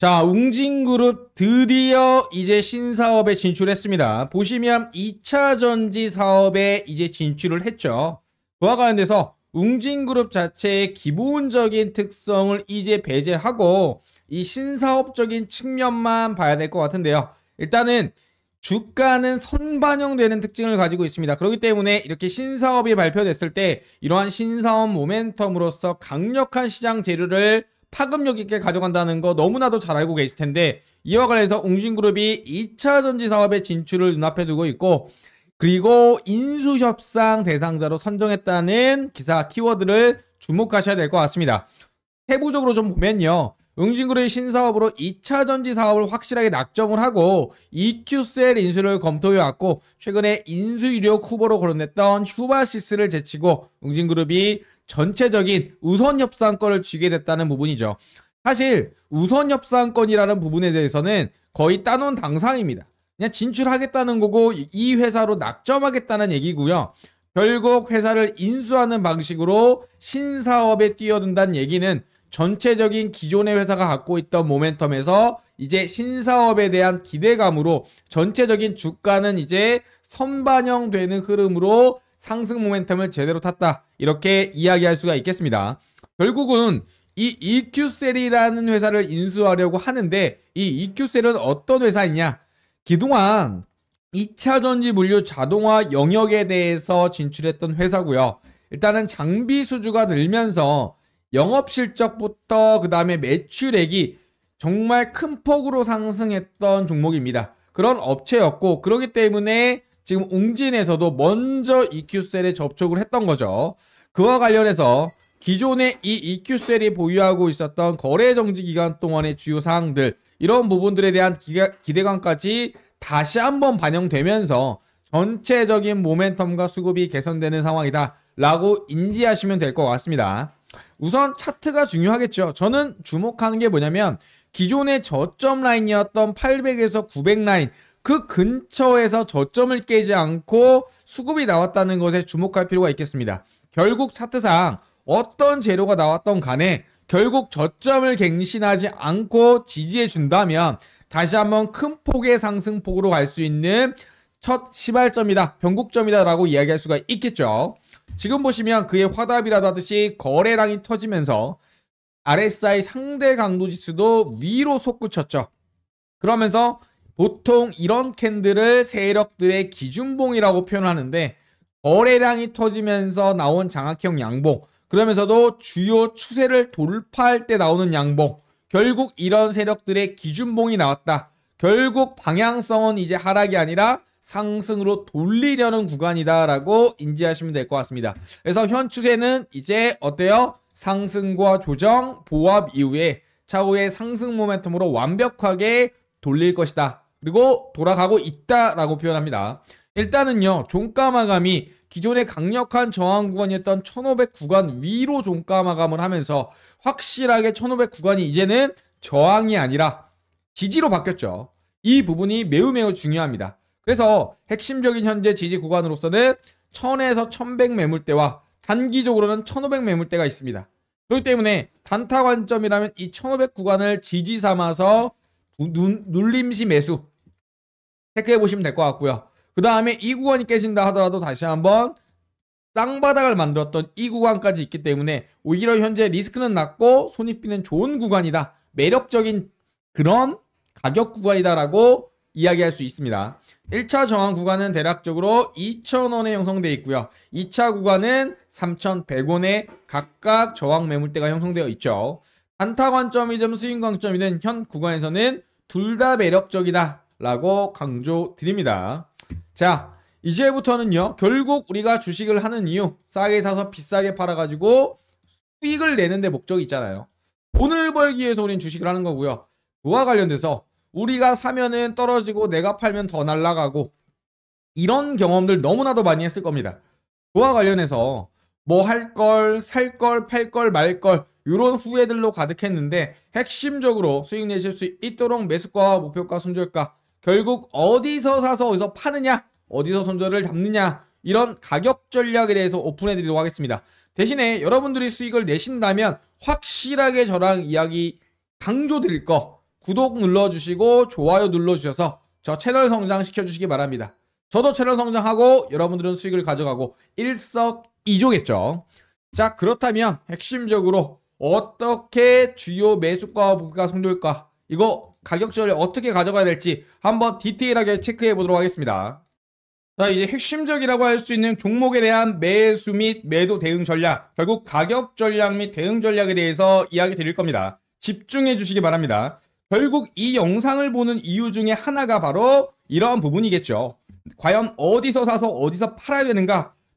자, 웅진그룹 드디어 이제 신사업에 진출했습니다. 보시면 2차 전지 사업에 이제 진출을 했죠. 그와 관련돼서 웅진그룹 자체의 기본적인 특성을 이제 배제하고 이 신사업적인 측면만 봐야 될 것 같은데요. 일단은 주가는 선반영되는 특징을 가지고 있습니다. 그렇기 때문에 이렇게 신사업이 발표됐을 때 이러한 신사업 모멘텀으로서 강력한 시장 재료를 파급력 있게 가져간다는 거 너무나도 잘 알고 계실 텐데 이와 관련해서 웅신그룹이 2차 전지 사업에 진출을 눈앞에 두고 있고 그리고 인수협상 대상자로 선정했다는 기사 키워드를 주목하셔야 될 것 같습니다. 세부적으로 좀 보면요. 응징그룹의 신사업으로 2차 전지 사업을 확실하게 낙점을 하고 EQ셀 인수를 검토해왔고 최근에 인수유력 후보로 거론했던 휴바시스를 제치고 응징그룹이 전체적인 우선 협상권을 쥐게 됐다는 부분이죠. 사실 우선 협상권이라는 부분에 대해서는 거의 따놓은 당상입니다. 그냥 진출하겠다는 거고 이 회사로 낙점하겠다는 얘기고요. 결국 회사를 인수하는 방식으로 신사업에 뛰어든다는 얘기는 전체적인 기존의 회사가 갖고 있던 모멘텀에서 이제 신사업에 대한 기대감으로 전체적인 주가는 이제 선반영되는 흐름으로 상승 모멘텀을 제대로 탔다. 이렇게 이야기할 수가 있겠습니다. 결국은 이 EQ셀이라는 회사를 인수하려고 하는데 이 EQ셀은 어떤 회사이냐? 기동안 2차 전지 물류 자동화 영역에 대해서 진출했던 회사고요. 일단은 장비 수주가 늘면서 영업 실적부터 그다음에 매출액이 정말 큰 폭으로 상승했던 종목입니다. 그런 업체였고 그러기 때문에 지금 웅진에서도 먼저 EQ셀에 접촉을 했던 거죠. 그와 관련해서 기존에 이 EQ셀이 보유하고 있었던 거래 정지 기간 동안의 주요 사항들 이런 부분들에 대한 기대감까지 다시 한번 반영되면서 전체적인 모멘텀과 수급이 개선되는 상황이다 라고 인지하시면 될 것 같습니다. 우선 차트가 중요하겠죠. 저는 주목하는 게 뭐냐면 기존의 저점 라인이었던 800에서 900 라인 그 근처에서 저점을 깨지 않고 수급이 나왔다는 것에 주목할 필요가 있겠습니다. 결국 차트상 어떤 재료가 나왔던 간에 결국 저점을 갱신하지 않고 지지해 준다면 다시 한번 큰 폭의 상승폭으로 갈 수 있는 첫 시발점이다, 변곡점이다라고 이야기할 수가 있겠죠. 지금 보시면 그의 화답이라도 하듯이 거래량이 터지면서 RSI 상대 강도 지수도 위로 솟구쳤죠. 그러면서 보통 이런 캔들을 세력들의 기준봉이라고 표현하는데 거래량이 터지면서 나온 장악형 양봉 그러면서도 주요 추세를 돌파할 때 나오는 양봉 결국 이런 세력들의 기준봉이 나왔다. 결국 방향성은 이제 하락이 아니라 상승으로 돌리려는 구간이다라고 인지하시면 될 것 같습니다. 그래서 현 추세는 이제 어때요? 상승과 조정, 보합 이후에 차후에 상승 모멘텀으로 완벽하게 돌릴 것이다. 그리고 돌아가고 있다라고 표현합니다. 일단은요, 종가 마감이 기존의 강력한 저항 구간이었던 1500 구간 위로 종가 마감을 하면서 확실하게 1500 구간이 이제는 저항이 아니라 지지로 바뀌었죠. 이 부분이 매우 매우 중요합니다. 그래서 핵심적인 현재 지지 구간으로서는 1000에서 1100 매물대와 단기적으로는 1500 매물대가 있습니다. 그렇기 때문에 단타 관점이라면 이 1500 구간을 지지 삼아서 눈, 눌림시 매수 체크해 보시면 될 것 같고요. 그 다음에 이 구간이 깨진다 하더라도 다시 한번 땅바닥을 만들었던 이 구간까지 있기 때문에 오히려 현재 리스크는 낮고 손익비는 좋은 구간이다. 매력적인 그런 가격 구간이다라고 이야기할 수 있습니다. 1차 정한 구간은 대략적으로 2,000원에 형성되어 있고요. 2차 구간은 3,100원에 각각 저항 매물대가 형성되어 있죠. 단타 관점이든 수익 관점이든 현 구간에서는 둘다 매력적이다 라고 강조드립니다. 자, 이제부터는요, 결국 우리가 주식을 하는 이유, 싸게 사서 비싸게 팔아가지고 수익을 내는데 목적이 있잖아요. 돈을 벌기 위해서 우리 주식을 하는 거고요. 그와 관련돼서 우리가 사면은 떨어지고 내가 팔면 더 날아가고 이런 경험들 너무나도 많이 했을 겁니다. 그와 관련해서 뭐 할 걸, 살 걸, 팔 걸, 말 걸, 이런 후회들로 가득했는데 핵심적으로 수익 내실 수 있도록 매수가와 목표가 손절가 결국 어디서 사서 어디서 파느냐 어디서 손절을 잡느냐 이런 가격 전략에 대해서 오픈해 드리도록 하겠습니다. 대신에 여러분들이 수익을 내신다면 확실하게 저랑 이야기 강조 드릴 거 구독 눌러주시고 좋아요 눌러주셔서 저 채널 성장시켜 주시기 바랍니다. 저도 채널 성장하고 여러분들은 수익을 가져가고 일석이조겠죠. 자 그렇다면 핵심적으로 어떻게 주요 매수가와 부가 성조일까 이거 가격 절절 어떻게 가져가야 될지 한번 디테일하게 체크해 보도록 하겠습니다. 자 이제 핵심적이라고 할 수 있는 종목에 대한 매수 및 매도 대응 전략 결국 가격 전략 및 대응 전략에 대해서 이야기 드릴 겁니다. 집중해 주시기 바랍니다. 결국 이 영상을 보는 이유 중에 하나가 바로 이러한 부분이겠죠. 과연 어디서 사서 어디서 팔아야 되는가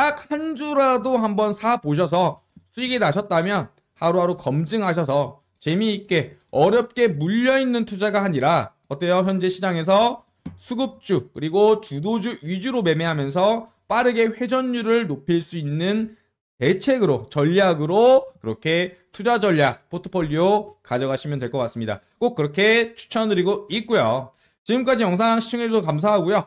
딱한 주라도 한번 사 보셔서 수익이 나셨다면 하루하루 검증하셔서 재미있게 어렵게 물려있는 투자가 아니라 어때요? 현재 시장에서 수급주 그리고 주도주 위주로 매매하면서 빠르게 회전율을 높일 수 있는 대책으로 전략으로 그렇게 투자 전략 포트폴리오 가져가시면 될 것 같습니다. 꼭 그렇게 추천드리고 있고요. 지금까지 영상 시청해주셔서 감사하고요.